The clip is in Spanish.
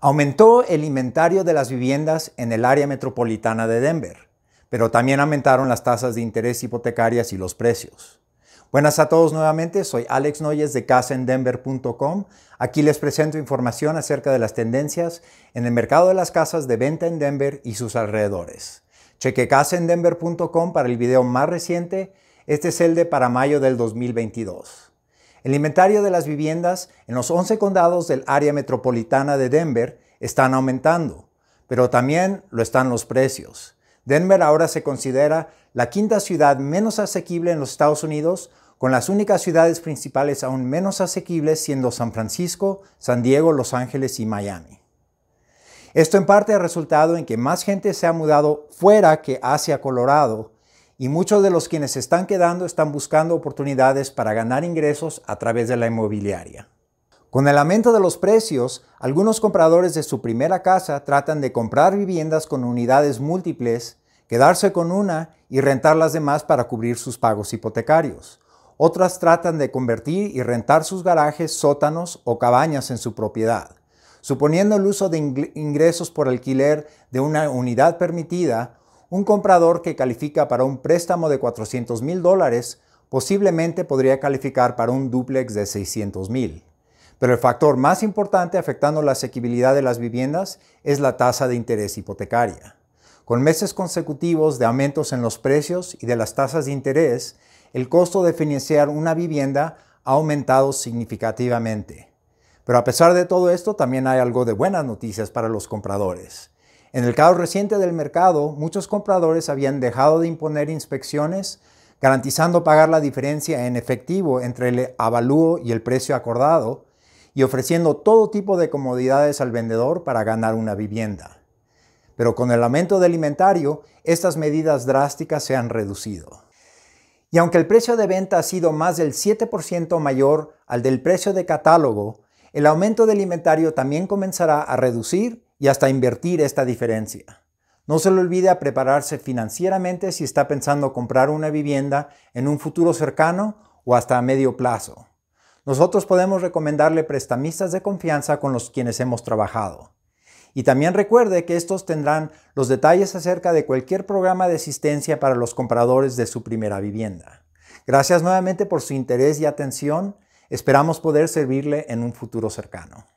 Aumentó el inventario de las viviendas en el área metropolitana de Denver, pero también aumentaron las tasas de interés hipotecarias y los precios. Buenas a todos nuevamente, soy Alex Noyes de casaendenver.com. Aquí les presento información acerca de las tendencias en el mercado de las casas de venta en Denver y sus alrededores. Cheque casaendenver.com para el video más reciente. Este es el de para mayo del 2022. El inventario de las viviendas en los 11 condados del área metropolitana de Denver están aumentando, pero también lo están los precios. Denver ahora se considera la quinta ciudad menos asequible en los Estados Unidos, con las únicas ciudades principales aún menos asequibles siendo San Francisco, San Diego, Los Ángeles y Miami. Esto en parte ha resultado en que más gente se ha mudado fuera que hacia Colorado, y muchos de los quienes se están quedando están buscando oportunidades para ganar ingresos a través de la inmobiliaria. Con el aumento de los precios, algunos compradores de su primera casa tratan de comprar viviendas con unidades múltiples, quedarse con una y rentar las demás para cubrir sus pagos hipotecarios. Otras tratan de convertir y rentar sus garajes, sótanos o cabañas en su propiedad. Suponiendo el uso de ingresos por alquiler de una unidad permitida, un comprador que califica para un préstamo de 400 mil dólares posiblemente podría calificar para un dúplex de 600 mil. Pero el factor más importante afectando la asequibilidad de las viviendas es la tasa de interés hipotecaria. Con meses consecutivos de aumentos en los precios y de las tasas de interés, el costo de financiar una vivienda ha aumentado significativamente. Pero a pesar de todo esto, también hay algo de buenas noticias para los compradores. En el caos reciente del mercado, muchos compradores habían dejado de imponer inspecciones, garantizando pagar la diferencia en efectivo entre el avalúo y el precio acordado, y ofreciendo todo tipo de comodidades al vendedor para ganar una vivienda. Pero con el aumento del inventario, estas medidas drásticas se han reducido. Y aunque el precio de venta ha sido más del 7% mayor al del precio de catálogo, el aumento del inventario también comenzará a reducir y hasta invertir esta diferencia. No se le olvide a prepararse financieramente si está pensando comprar una vivienda en un futuro cercano o hasta a medio plazo. Nosotros podemos recomendarle prestamistas de confianza con los quienes hemos trabajado. Y también recuerde que estos tendrán los detalles acerca de cualquier programa de asistencia para los compradores de su primera vivienda. Gracias nuevamente por su interés y atención. Esperamos poder servirle en un futuro cercano.